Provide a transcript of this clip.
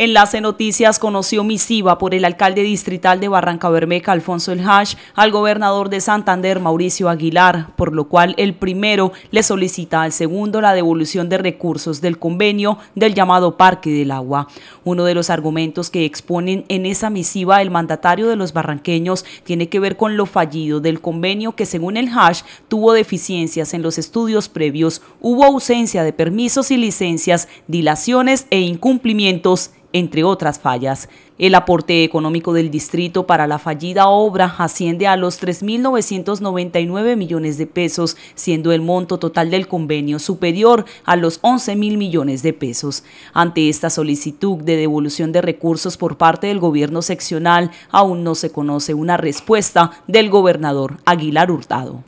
Enlace Noticias conoció misiva por el alcalde distrital de Barranca Bermeja, Alfonso El Hash, al gobernador de Santander, Mauricio Aguilar, por lo cual el primero le solicita al segundo la devolución de recursos del convenio del llamado Parque del Agua. Uno de los argumentos que exponen en esa misiva el mandatario de los barranqueños tiene que ver con lo fallido del convenio que según El Hash tuvo deficiencias en los estudios previos, hubo ausencia de permisos y licencias, dilaciones e incumplimientos entre otras fallas. El aporte económico del distrito para la fallida obra asciende a los 3.999 millones de pesos, siendo el monto total del convenio superior a los 11.000 millones de pesos. Ante esta solicitud de devolución de recursos por parte del gobierno seccional, aún no se conoce una respuesta del gobernador Aguilar Hurtado.